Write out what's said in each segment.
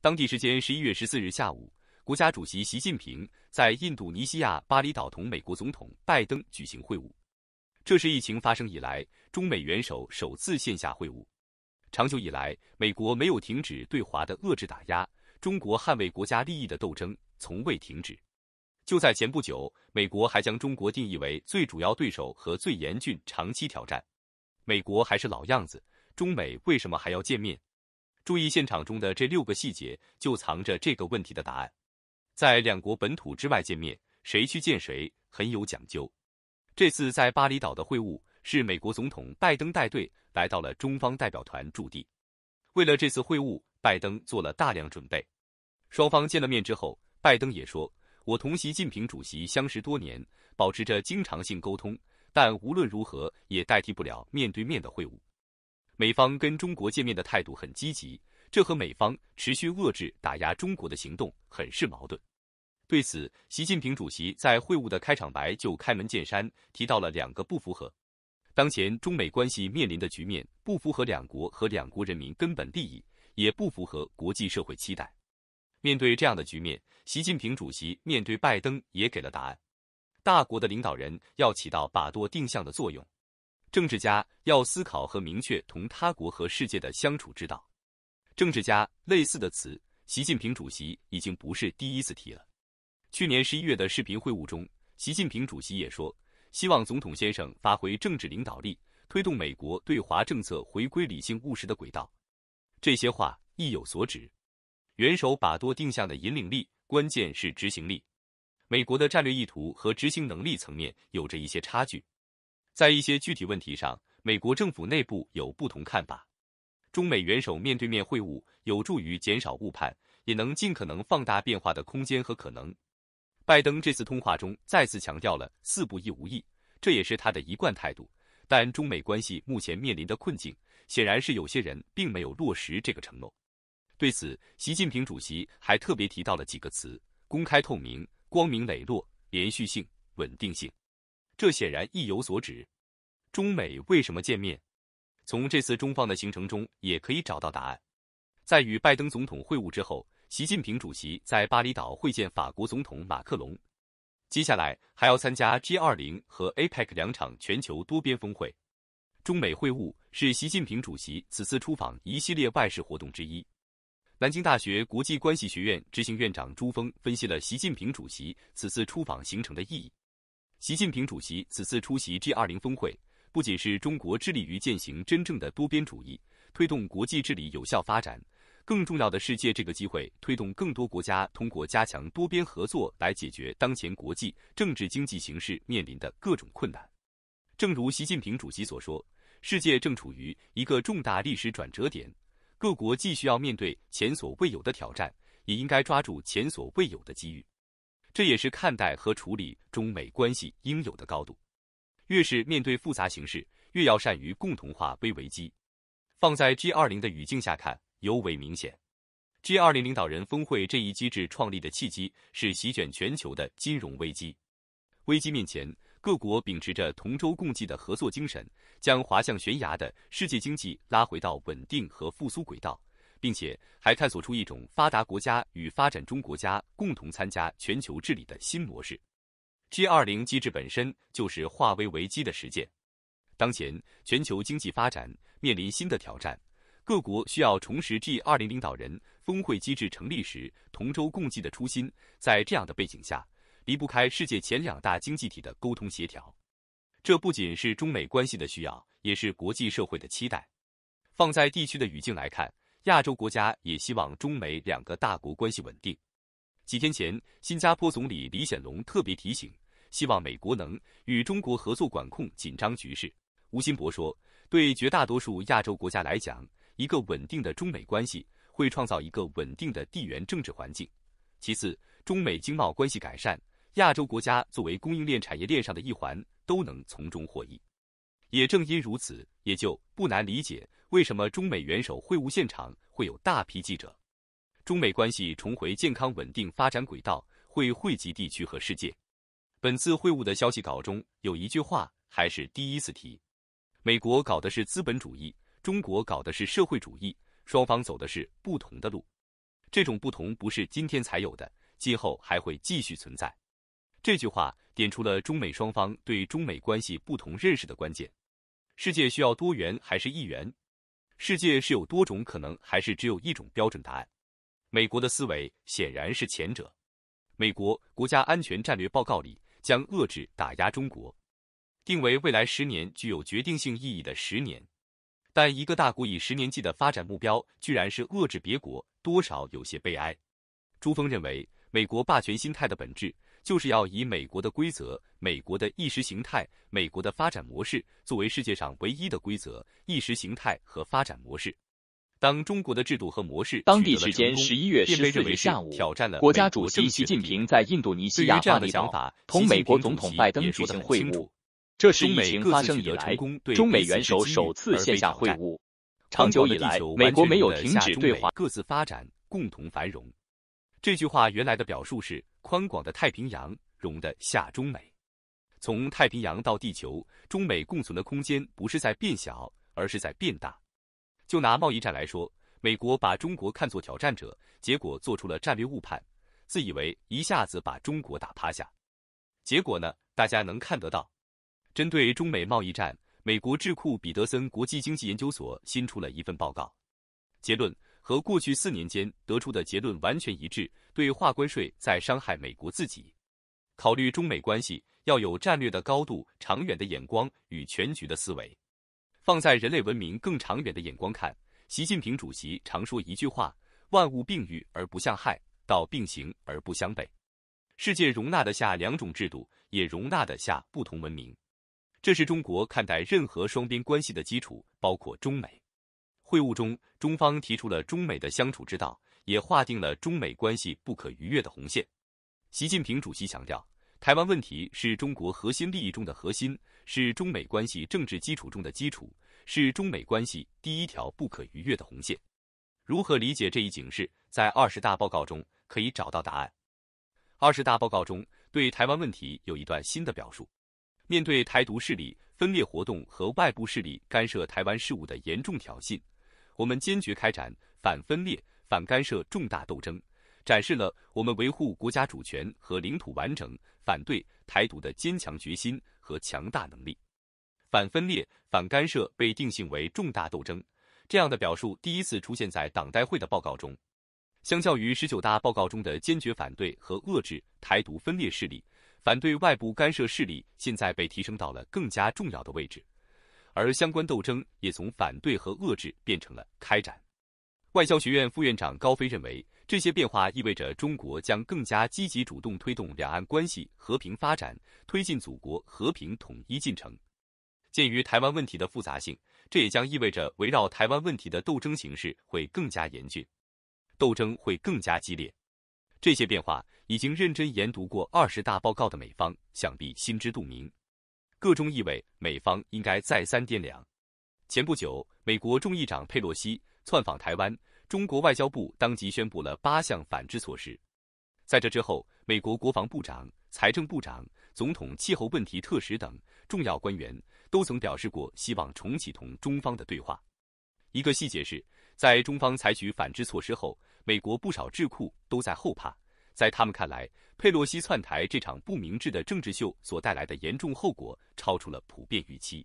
当地时间十一月十四日下午，国家主席习近平在印度尼西亚巴厘岛同美国总统拜登举行会晤，这是疫情发生以来中美元首首次线下会晤。长久以来，美国没有停止对华的遏制打压，中国捍卫国家利益的斗争从未停止。就在前不久，美国还将中国定义为最主要对手和最严峻长期挑战。美国还是老样子，中美为什么还要见面？注意现场中的这六个细节，就藏着这个问题的答案。在两国本土之外见面，谁去见谁很有讲究。这次在巴厘岛的会晤，是美国总统拜登带队来到了中方代表团驻地。为了这次会晤，拜登做了大量准备。双方见了面之后，拜登也说：“我同习近平主席相识多年，保持着经常性沟通，但无论如何也代替不了面对面的会晤。”美方跟中国见面的态度很积极，这和美方持续遏制打压中国的行动很是矛盾。对此，习近平主席在会晤的开场白就开门见山提到了两个不符合：当前中美关系面临的局面不符合两国和两国人民根本利益，也不符合国际社会期待。面对这样的局面，习近平主席面对拜登也给了答案：大国的领导人要起到把舵定向的作用。政治家要思考和明确同他国和世界的相处之道。政治家类似的词，习近平主席已经不是第一次提了。去年十一月的视频会晤中，习近平主席也说，希望总统先生发挥政治领导力，推动美国对华政策回归理性务实的轨道。这些话意有所指。元首把舵定向的引领力，关键是执行力。美国的战略意图和执行能力层面有着一些差距。在一些具体问题上，美国政府内部有不同看法。中美元首面对面会晤有助于减少误判，也能尽可能放大变化的空间和可能。拜登这次通话中再次强调了“四不一无意”，这也是他的一贯态度。但中美关系目前面临的困境，显然是有些人并没有落实这个承诺。对此，习近平主席还特别提到了几个词：公开透明、光明磊落、连续性、稳定性。这显然意有所指。中美为什么见面？从这次中方的行程中也可以找到答案。在与拜登总统会晤之后，习近平主席在巴厘岛会见法国总统马克龙，接下来还要参加 G 二零和 APEC 两场全球多边峰会。中美会晤是习近平主席此次出访一系列外事活动之一。南京大学国际关系学院执行院长朱峰分析了习近平主席此次出访行程的意义。习近平主席此次出席 G20 峰会，不仅是中国致力于践行真正的多边主义，推动国际治理有效发展，更重要的，是借这个机会推动更多国家通过加强多边合作来解决当前国际政治经济形势面临的各种困难。正如习近平主席所说，世界正处于一个重大历史转折点，各国既需要面对前所未有的挑战，也应该抓住前所未有的机遇。这也是看待和处理中美关系应有的高度。越是面对复杂形势，越要善于共同化危为机。放在 G20 的语境下看，尤为明显。G20 领导人峰会这一机制创立的契机是席卷全球的金融危机。危机面前，各国秉持着同舟共济的合作精神，将滑向悬崖的世界经济拉回到稳定和复苏轨道。并且还探索出一种发达国家与发展中国家共同参加全球治理的新模式。G20 机制本身就是化危为机的实践。当前全球经济发展面临新的挑战，各国需要重拾 G20 领导人峰会机制成立时同舟共济的初心。在这样的背景下，离不开世界前两大经济体的沟通协调。这不仅是中美关系的需要，也是国际社会的期待。放在地区的语境来看。亚洲国家也希望中美两个大国关系稳定。几天前，新加坡总理李显龙特别提醒，希望美国能与中国合作管控紧张局势。吴新博说，对绝大多数亚洲国家来讲，一个稳定的中美关系会创造一个稳定的地缘政治环境。其次，中美经贸关系改善，亚洲国家作为供应链产业链上的一环，都能从中获益。也正因如此，也就不难理解。为什么中美元首会晤现场会有大批记者？中美关系重回健康稳定发展轨道，会惠及地区和世界。本次会晤的消息稿中有一句话，还是第一次提：美国搞的是资本主义，中国搞的是社会主义，双方走的是不同的路。这种不同不是今天才有的，今后还会继续存在。这句话点出了中美双方对中美关系不同认识的关键。世界需要多元还是一元？世界是有多种可能，还是只有一种标准答案？美国的思维显然是前者。美国国家安全战略报告里将遏制打压中国定为未来十年具有决定性意义的十年，但一个大国以十年计的发展目标，居然是遏制别国，多少有些悲哀。朱峰认为，美国霸权心态的本质。就是要以美国的规则、美国的意识形态、美国的发展模式作为世界上唯一的规则、意识形态和发展模式。当中国的制度和模式当取得了成功，并被下为挑战了国家主席习近平在印度尼西亚的想法，同美国总统拜登举行会晤，这是疫情发生以来中美元首首次线下会晤。长久以来，美国没有停止对话，各自发展，共同繁荣。这句话原来的表述是。宽广的太平洋容得下中美，从太平洋到地球，中美共存的空间不是在变小，而是在变大。就拿贸易战来说，美国把中国看作挑战者，结果做出了战略误判，自以为一下子把中国打趴下。结果呢？大家能看得到。针对中美贸易战，美国智库彼得森国际经济研究所新出了一份报告，结论。和过去四年间得出的结论完全一致，对划关税在伤害美国自己。考虑中美关系要有战略的高度、长远的眼光与全局的思维。放在人类文明更长远的眼光看，习近平主席常说一句话：万物并育而不相害，道并行而不相悖。世界容纳得下两种制度，也容纳得下不同文明。这是中国看待任何双边关系的基础，包括中美。会晤中，中方提出了中美的相处之道，也划定了中美关系不可逾越的红线。习近平主席强调，台湾问题是中国核心利益中的核心，是中美关系政治基础中的基础，是中美关系第一条不可逾越的红线。如何理解这一警示？在二十大报告中可以找到答案。二十大报告中对台湾问题有一段新的表述：面对台独势力分裂活动和外部势力干涉台湾事务的严重挑衅，我们坚决开展反分裂、反干涉重大斗争，展示了我们维护国家主权和领土完整、反对台独的坚强决心和强大能力。反分裂、反干涉被定性为重大斗争，这样的表述第一次出现在党代会的报告中。相较于十九大报告中的坚决反对和遏制台独分裂势力、反对外部干涉势力，现在被提升到了更加重要的位置。而相关斗争也从反对和遏制变成了开展。外交学院副院长高飞认为，这些变化意味着中国将更加积极主动推动两岸关系和平发展，推进祖国和平统一进程。鉴于台湾问题的复杂性，这也将意味着围绕台湾问题的斗争形势会更加严峻，斗争会更加激烈。这些变化已经认真研读过二十大报告的美方，想必心知肚明。各中意味，美方应该再三掂量。前不久，美国众议长佩洛西窜访台湾，中国外交部当即宣布了八项反制措施。在这之后，美国国防部长、财政部长、总统气候问题特使等重要官员都曾表示过希望重启同中方的对话。一个细节是，在中方采取反制措施后，美国不少智库都在后怕。在他们看来，佩洛西窜台这场不明智的政治秀所带来的严重后果超出了普遍预期。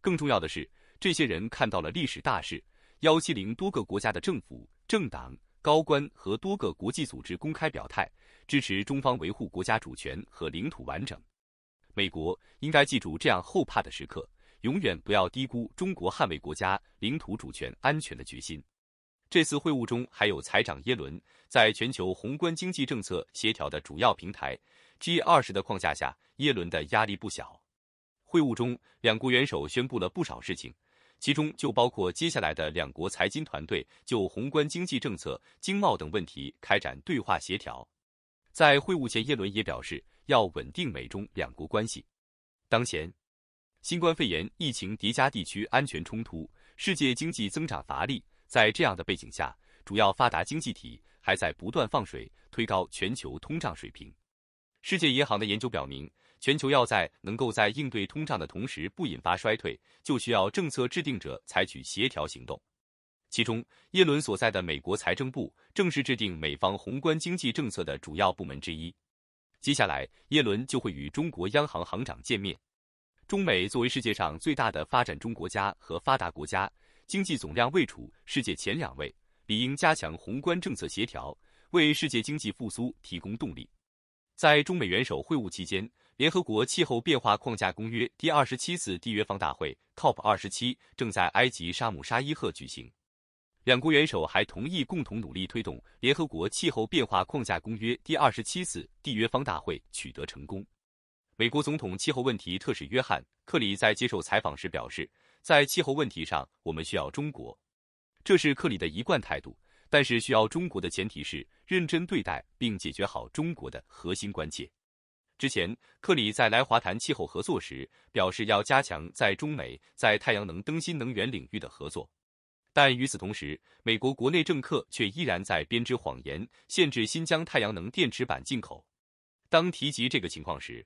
更重要的是，这些人看到了历史大事：幺七零多个国家的政府、政党、高官和多个国际组织公开表态支持中方维护国家主权和领土完整。美国应该记住这样后怕的时刻，永远不要低估中国捍卫国家领土主权安全的决心。这次会晤中还有财长耶伦，在全球宏观经济政策协调的主要平台 G20 的框架下，耶伦的压力不小。会晤中，两国元首宣布了不少事情，其中就包括接下来的两国财经团队就宏观经济政策、经贸等问题开展对话协调。在会晤前，耶伦也表示要稳定美中两国关系。当前，新冠肺炎疫情叠加地区安全冲突，世界经济增长乏力。在这样的背景下，主要发达经济体还在不断放水，推高全球通胀水平。世界银行的研究表明，全球要在能够在应对通胀的同时不引发衰退，就需要政策制定者采取协调行动。其中，耶伦所在的美国财政部正是制定美方宏观经济政策的主要部门之一。接下来，耶伦就会与中国央行行长见面。中美作为世界上最大的发展中国家和发达国家。经济总量位处世界前两位，理应加强宏观政策协调，为世界经济复苏提供动力。在中美元首会晤期间，联合国气候变化框架公约第二十七次缔约方大会 （COP27） 正在埃及沙姆沙伊赫举行。两国元首还同意共同努力推动联合国气候变化框架公约第二十七次缔约方大会取得成功。美国总统气候问题特使约翰·克里在接受采访时表示。在气候问题上，我们需要中国，这是克里的一贯态度。但是需要中国的前提是认真对待并解决好中国的核心关切。之前，克里在来华谈气候合作时，表示要加强在中美在太阳能、灯新能源领域的合作。但与此同时，美国国内政客却依然在编织谎言，限制新疆太阳能电池板进口。当提及这个情况时，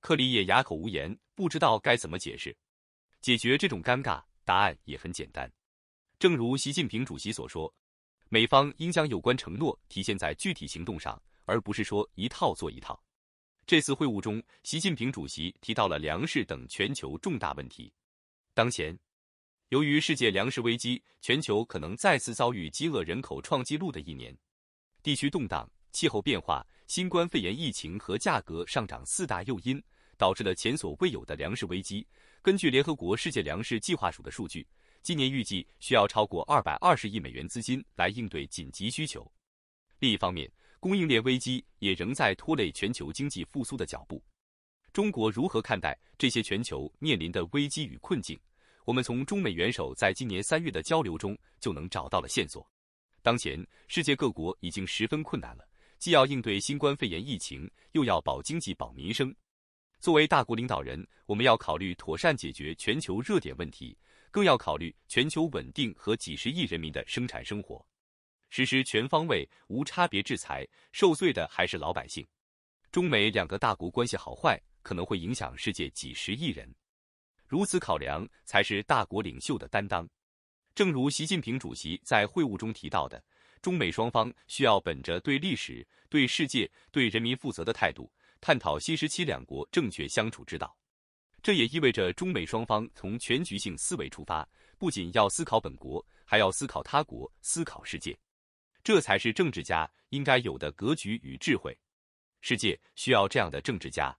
克里也哑口无言，不知道该怎么解释。解决这种尴尬，答案也很简单，正如习近平主席所说，美方应将有关承诺体现在具体行动上，而不是说一套做一套。这次会晤中，习近平主席提到了粮食等全球重大问题。当前，由于世界粮食危机，全球可能再次遭遇饥饿人口创纪录的一年。地区动荡、气候变化、新冠肺炎疫情和价格上涨四大诱因，导致了前所未有的粮食危机。根据联合国世界粮食计划署的数据，今年预计需要超过二百二十亿美元资金来应对紧急需求。另一方面，供应链危机也仍在拖累全球经济复苏的脚步。中国如何看待这些全球面临的危机与困境？我们从中美元首在今年三月的交流中就能找到了线索。当前世界各国已经十分困难了，既要应对新冠肺炎疫情，又要保经济、保民生。作为大国领导人，我们要考虑妥善解决全球热点问题，更要考虑全球稳定和几十亿人民的生产生活。实施全方位、无差别制裁，受罪的还是老百姓。中美两个大国关系好坏，可能会影响世界几十亿人。如此考量，才是大国领袖的担当。正如习近平主席在会晤中提到的，中美双方需要本着对历史、对世界、对人民负责的态度。探讨新时期两国正确相处之道，这也意味着中美双方从全局性思维出发，不仅要思考本国，还要思考他国，思考世界，这才是政治家应该有的格局与智慧。世界需要这样的政治家。